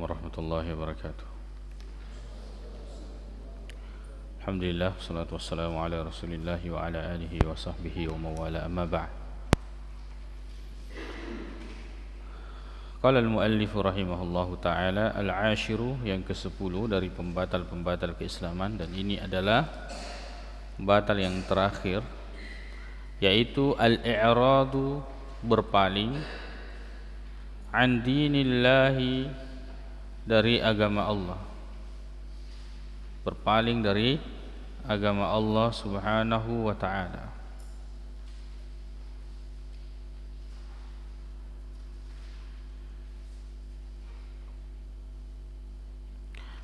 warahmatullahi wabarakatuh. Alhamdulillah, salatu wassalamu ala rasulillahi wa ala alihi wa sahbihi wa mawala amma ba'd. Qala al-muallifu rahimahullahu ta'ala al-ashiru yang ke-10 dari pembatal-pembatal keislaman dan ini adalah batal yang terakhir yaitu al-i'radu berpaling an dinillahi dari agama Allah berpaling dari agama Allah subhanahu wa ta'ala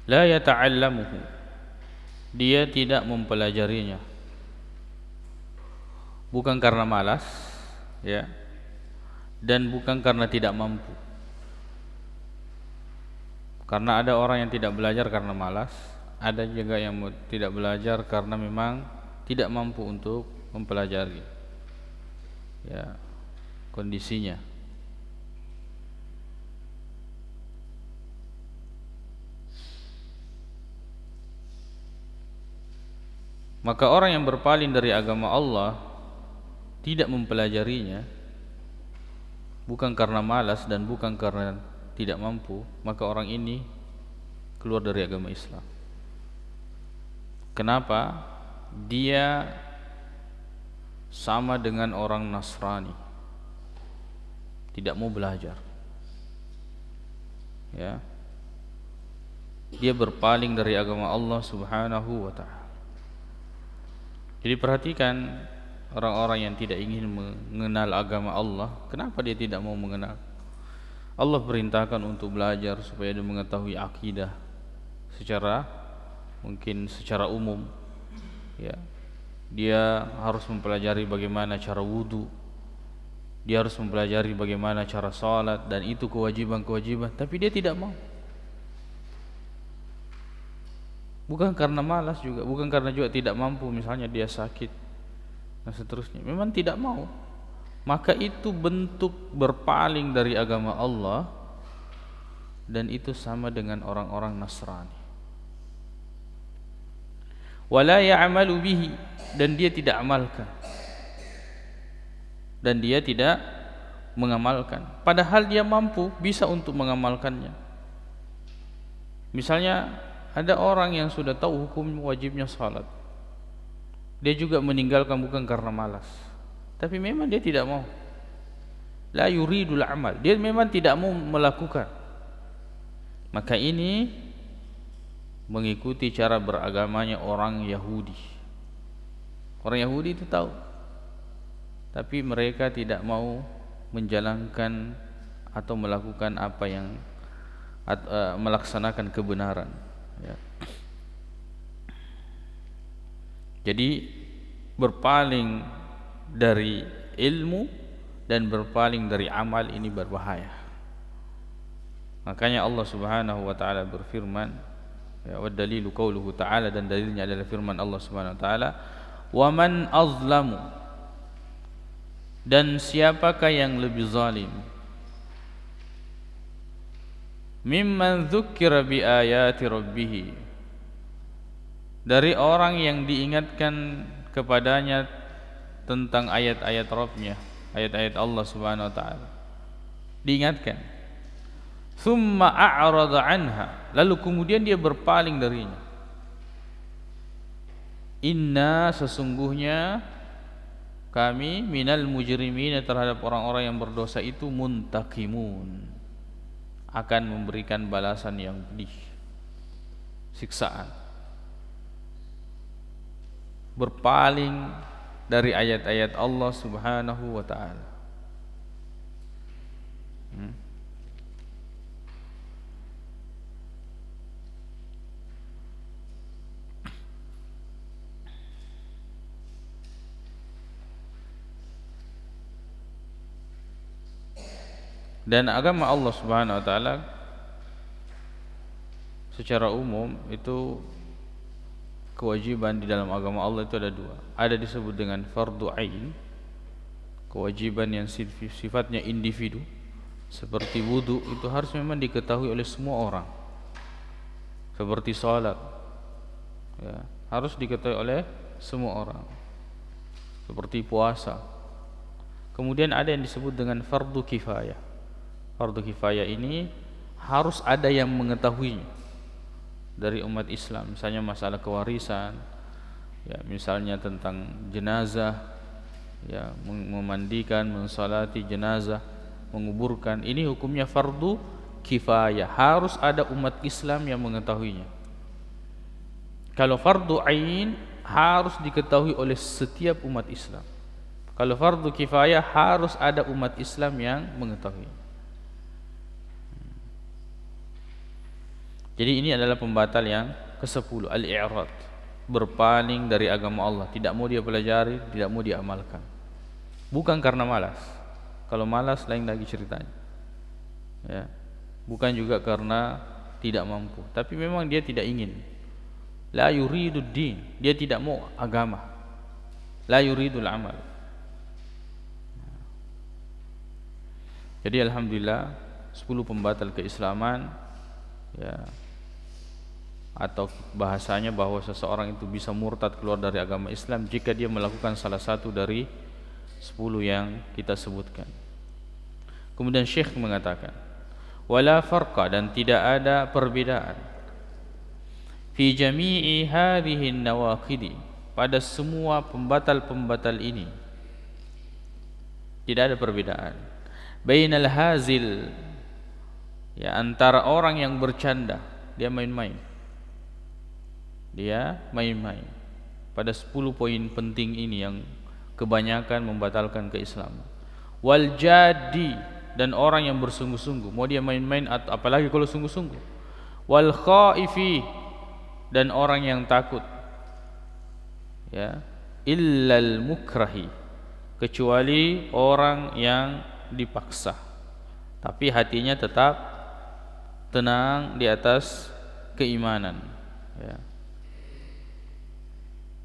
la yata'allamuhu dia tidak mempelajarinya bukan karena malas ya dan bukan karena tidak mampu karena ada orang yang tidak belajar karena malas ada juga yang tidak belajar karena memang tidak mampu untuk mempelajari ya kondisinya maka orang yang berpaling dari agama Allah tidak mempelajarinya bukan karena malas dan bukan karena tidak mampu maka orang ini keluar dari agama Islam kenapa dia sama dengan orang Nasrani tidak mau belajar ya dia berpaling dari agama Allah Subhanahu wa taala jadi perhatikan orang-orang yang tidak ingin mengenal agama Allah kenapa dia tidak mau mengenal Allah perintahkan untuk belajar supaya dia mengetahui akidah secara mungkin secara umum ya dia harus mempelajari bagaimana cara wudu dia harus mempelajari bagaimana cara salat dan itu kewajiban-kewajiban tapi dia tidak mau bukan karena malas juga bukan karena juga tidak mampu misalnya dia sakit dan seterusnya memang tidak mau maka itu bentuk berpaling dari agama Allah dan itu sama dengan orang-orang Nasrani. Wala ya'malu bihi dan dia tidak amalkan. Dan dia tidak mengamalkan. Padahal dia mampu bisa untuk mengamalkannya. Misalnya ada orang yang sudah tahu hukum wajibnya salat. Dia juga meninggalkan bukan karena malas tapi memang dia tidak mau la yuridul amal dia memang tidak mau melakukan maka ini mengikuti cara beragamanya orang Yahudi orang Yahudi itu tahu tapi mereka tidak mau menjalankan atau melakukan apa yang uh, melaksanakan kebenaran ya. jadi berpaling dari ilmu dan berpaling dari amal ini berbahaya. Makanya Allah Subhanahu wa taala berfirman ya wa dalilu qauluhu taala dan dalilnya adalah firman Allah Subhanahu wa taala wa man azlamu dan siapakah yang lebih zalim mimman dzukira bi ayati rabbih dari orang yang diingatkan kepadanya tentang ayat-ayat Rabbnya ayat-ayat Allah Subhanahu wa taala diingatkan thumma a'rada anha lalu kemudian dia berpaling darinya inna sesungguhnya kami minal mujrimin terhadap orang-orang yang berdosa itu muntakimun akan memberikan balasan yang pedih siksaan berpaling dari ayat-ayat Allah Subhanahu wa taala. Hmm. Dan agama Allah Subhanahu wa taala secara umum itu kewajiban di dalam agama Allah itu ada dua. Ada disebut dengan fardu ain, kewajiban yang sifatnya individu seperti wudu itu harus memang diketahui oleh semua orang. Seperti salat. Ya, harus diketahui oleh semua orang. Seperti puasa. Kemudian ada yang disebut dengan fardu kifayah. Fardu kifayah ini harus ada yang mengetahuinya dari umat Islam misalnya masalah kewarisan ya misalnya tentang jenazah ya memandikan mensalati jenazah menguburkan ini hukumnya fardu kifayah harus ada umat Islam yang mengetahuinya kalau fardu ain harus diketahui oleh setiap umat Islam kalau fardu kifayah harus ada umat Islam yang mengetahuinya Jadi ini adalah pembatal yang ke kesepuluh al-i'rad berpaling dari agama Allah, tidak mau dia pelajari, tidak mau dia amalkan. Bukan karena malas. Kalau malas lain lagi ceritanya. Ya. Bukan juga karena tidak mampu, tapi memang dia tidak ingin. La yuridu din, dia tidak mau agama. La yuridu amal Jadi alhamdulillah 10 pembatal keislaman ya atau bahasanya bahawa seseorang itu bisa murtad keluar dari agama Islam jika dia melakukan salah satu dari sepuluh yang kita sebutkan. Kemudian Syekh mengatakan, wala farqa dan tidak ada perbedaan fi jami'i hadhihi an pada semua pembatal-pembatal ini. Tidak ada perbedaan. Bainal hazil ya antara orang yang bercanda, dia main-main dia main-main pada 10 poin penting ini yang kebanyakan membatalkan keislaman wal jadi dan orang yang bersungguh-sungguh mau dia main-main atau apalagi kalau sungguh-sungguh wal khaifi dan orang yang takut ya illal mukrahi kecuali orang yang dipaksa tapi hatinya tetap tenang di atas keimanan ya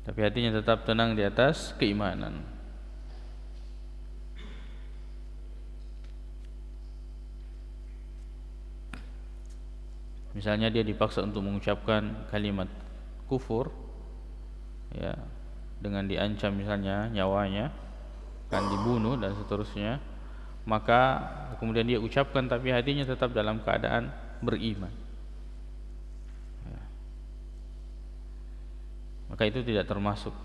tapi hatinya tetap tenang di atas keimanan misalnya dia dipaksa untuk mengucapkan kalimat kufur ya dengan diancam misalnya nyawanya akan dibunuh dan seterusnya maka kemudian dia ucapkan tapi hatinya tetap dalam keadaan beriman maka itu tidak termasuk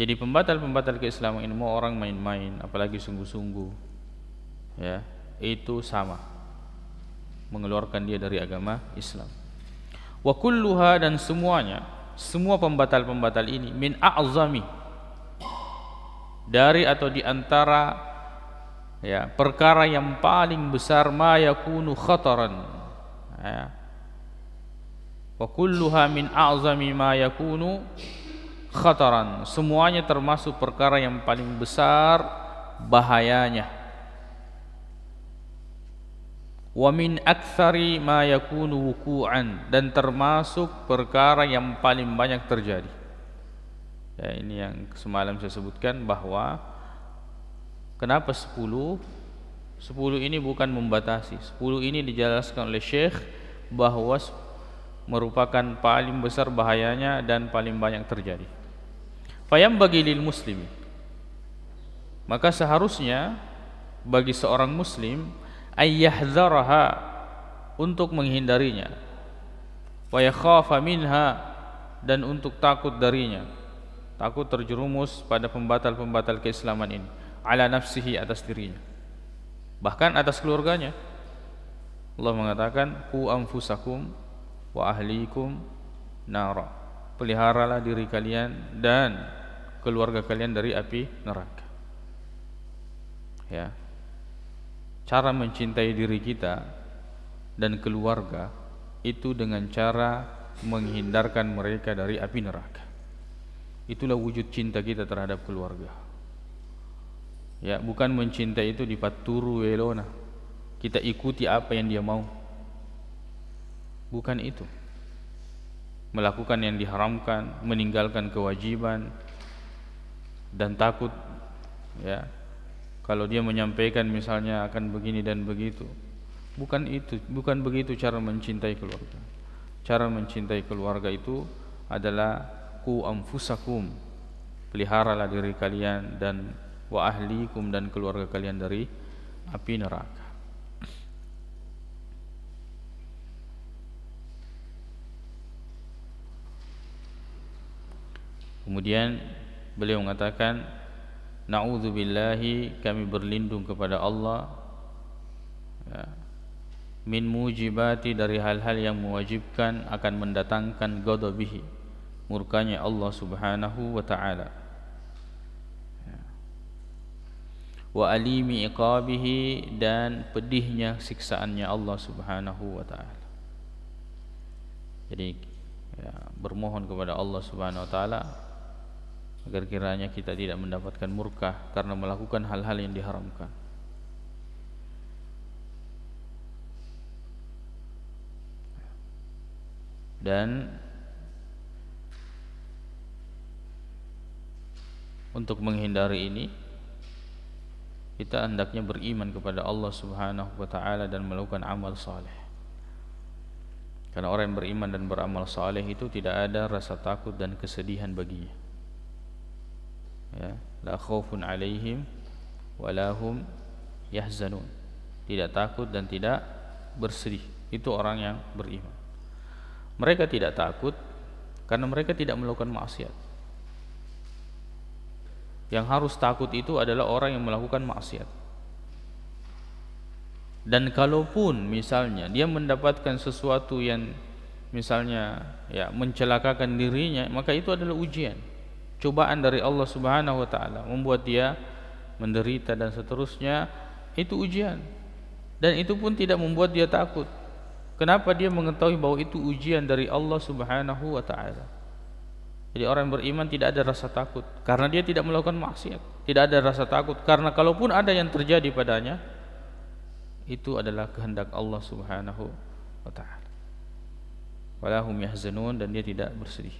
jadi pembatal-pembatal keislaman ini mau orang main-main apalagi sungguh-sungguh ya itu sama mengeluarkan dia dari agama Islam wa kulluha dan semuanya semua pembatal-pembatal ini min a'zami dari atau di antara ya perkara yang paling besar ma yakunu khataran ya Fakulluha min a'zami ma yakunu khataran. Semuanya termasuk perkara yang paling besar bahayanya. Wa min aktsari ma yakunu wuku'an dan termasuk perkara yang paling banyak terjadi. Ya, ini yang semalam saya sebutkan bahawa kenapa sepuluh sepuluh ini bukan membatasi. sepuluh ini dijelaskan oleh Syekh bahawa merupakan paling besar bahayanya dan paling banyak terjadi. Fayam bagi lil muslim. Maka seharusnya bagi seorang muslim ayyahzaraha untuk menghindarinya. Wa yakhafa minha dan untuk takut darinya. Takut terjerumus pada pembatal-pembatal keislaman ini ala nafsihi atas dirinya. Bahkan atas keluarganya. Allah mengatakan ku anfusakum wa ahlikum nara peliharalah diri kalian dan keluarga kalian dari api neraka ya cara mencintai diri kita dan keluarga itu dengan cara menghindarkan mereka dari api neraka itulah wujud cinta kita terhadap keluarga ya bukan mencintai itu dipaturu welona kita ikuti apa yang dia mau Bukan itu. Melakukan yang diharamkan, meninggalkan kewajiban dan takut ya. Kalau dia menyampaikan misalnya akan begini dan begitu. Bukan itu, bukan begitu cara mencintai keluarga. Cara mencintai keluarga itu adalah ku anfusakum. Peliharalah diri kalian dan wa ahlikum dan keluarga kalian dari api neraka. Kemudian beliau mengatakan Na'udzubillahi kami berlindung kepada Allah ya. Min mujibati dari hal-hal yang mewajibkan akan mendatangkan godobihi Murkanya Allah subhanahu wa ta'ala ya. Wa alimi iqabihi dan pedihnya siksaannya Allah subhanahu wa ta'ala Jadi ya, bermohon kepada Allah subhanahu wa ta'ala agar kiranya kita tidak mendapatkan murka karena melakukan hal-hal yang diharamkan. Dan untuk menghindari ini kita hendaknya beriman kepada Allah Subhanahu wa taala dan melakukan amal saleh. Karena orang yang beriman dan beramal saleh itu tidak ada rasa takut dan kesedihan baginya ya la khaufun alaihim walahum yahzanun tidak takut dan tidak bersedih itu orang yang beriman mereka tidak takut karena mereka tidak melakukan maksiat yang harus takut itu adalah orang yang melakukan maksiat dan kalaupun misalnya dia mendapatkan sesuatu yang misalnya ya mencelakakan dirinya maka itu adalah ujian cobaan dari Allah Subhanahu wa taala membuat dia menderita dan seterusnya itu ujian dan itu pun tidak membuat dia takut kenapa dia mengetahui bahwa itu ujian dari Allah Subhanahu wa taala jadi orang yang beriman tidak ada rasa takut karena dia tidak melakukan maksiat tidak ada rasa takut karena kalaupun ada yang terjadi padanya itu adalah kehendak Allah Subhanahu wa taala wala yahzanun dan dia tidak bersedih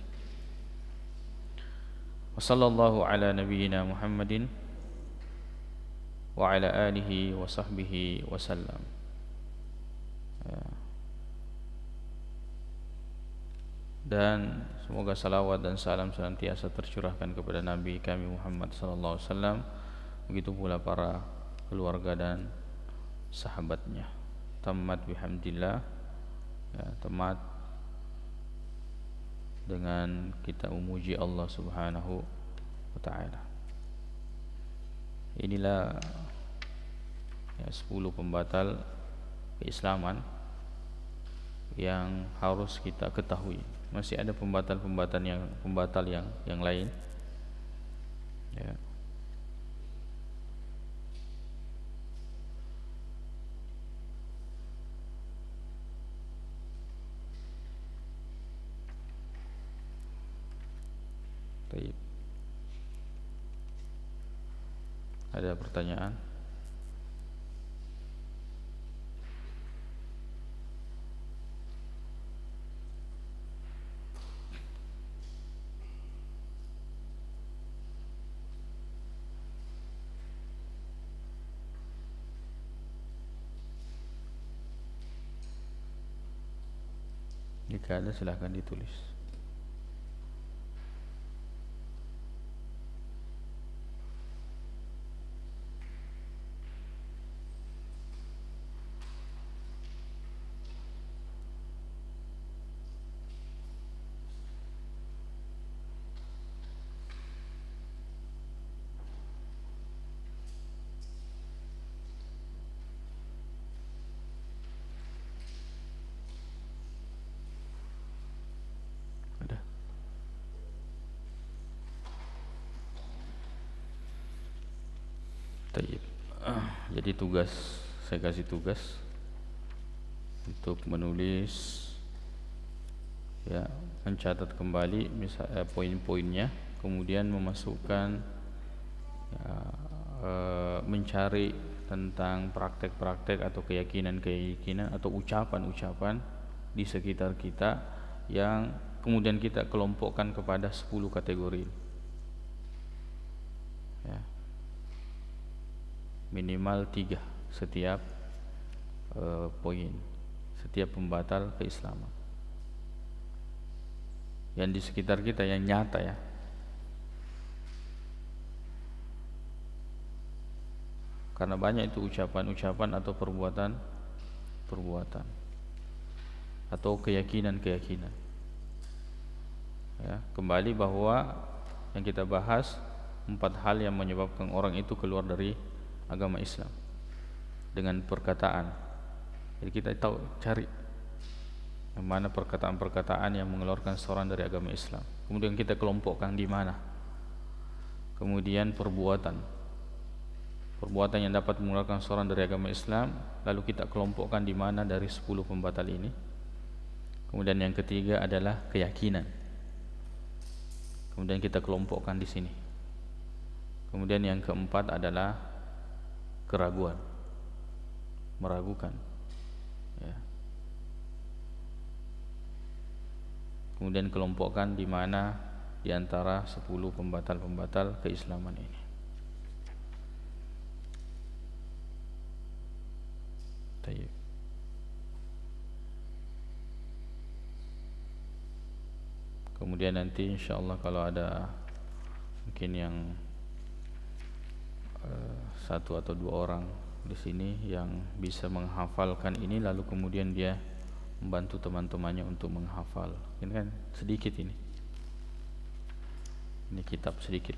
وصلى الله على نبينا محمد وعلى آله وصحبه وسلم dan semoga salawat dan salam senantiasa tercurahkan kepada Nabi kami Muhammad sallallahu alaihi wasallam begitu pula para keluarga dan sahabatnya tamat bihamdillah ya, tamat dengan kita memuji Allah Subhanahu wa taala. Inilah ya 10 pembatal keislaman yang harus kita ketahui. Masih ada pembatal-pembatal yang pembatal yang yang lain. Ya, Baik. Ada pertanyaan? Jika ada silahkan ditulis. jadi tugas saya kasih tugas untuk menulis ya mencatat kembali misal eh, poin-poinnya kemudian memasukkan ya, eh, mencari tentang praktek-praktek atau keyakinan-keyakinan atau ucapan-ucapan di sekitar kita yang kemudian kita kelompokkan kepada 10 kategori minimal tiga setiap eh, poin setiap pembatal keislaman yang di sekitar kita yang nyata ya karena banyak itu ucapan-ucapan atau perbuatan perbuatan atau keyakinan-keyakinan ya, kembali bahwa yang kita bahas empat hal yang menyebabkan orang itu keluar dari agama Islam dengan perkataan. Jadi kita tahu cari yang mana perkataan-perkataan yang mengeluarkan soran dari agama Islam. Kemudian kita kelompokkan di mana. Kemudian perbuatan perbuatan yang dapat mengeluarkan soran dari agama Islam, lalu kita kelompokkan di mana dari 10 pembatal ini. Kemudian yang ketiga adalah keyakinan. Kemudian kita kelompokkan di sini. Kemudian yang keempat adalah keraguan meragukan ya. kemudian kelompokkan di mana di antara 10 pembatal-pembatal keislaman ini Tayyip Kemudian nanti insya Allah kalau ada mungkin yang uh, satu atau dua orang di sini yang bisa menghafalkan ini lalu kemudian dia membantu teman-temannya untuk menghafal. Ini kan sedikit ini. Ini kitab sedikit.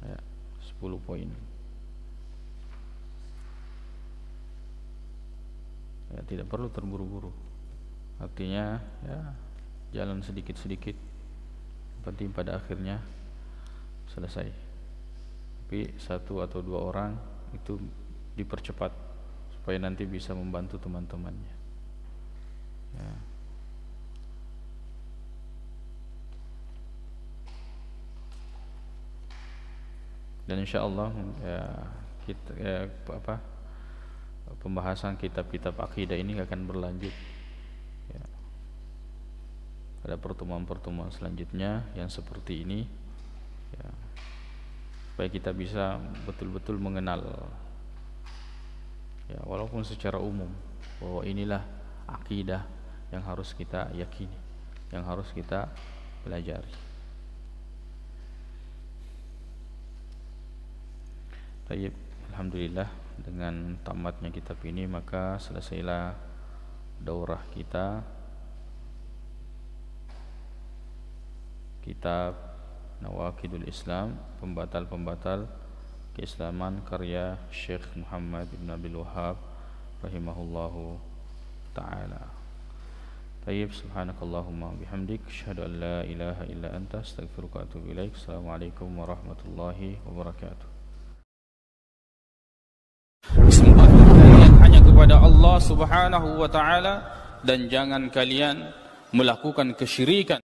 Ya, 10 poin. Ya, tidak perlu terburu-buru. Artinya ya jalan sedikit-sedikit. Penting pada akhirnya selesai tapi satu atau dua orang itu dipercepat supaya nanti bisa membantu teman-temannya ya. dan insya Allah ya, kita ya, apa pembahasan kitab-kitab akidah ini akan berlanjut ya. pada pertemuan-pertemuan selanjutnya yang seperti ini supaya kita bisa betul-betul mengenal ya, walaupun secara umum bahwa inilah akidah yang harus kita yakini yang harus kita pelajari Tayyip, Alhamdulillah dengan tamatnya kitab ini maka selesailah daurah kita kitab Nawakidul Islam Pembatal-pembatal Keislaman karya Syekh Muhammad Ibn Abdul Wahab Rahimahullahu Ta'ala Tayyib Subhanakallahumma bihamdik Asyadu an la ilaha illa anta Astagfiruka atubu ilaik Assalamualaikum warahmatullahi wabarakatuh Bismillahirrahmanirrahim Hanya kepada Allah Subhanahu wa ta'ala Dan jangan kalian melakukan kesyirikan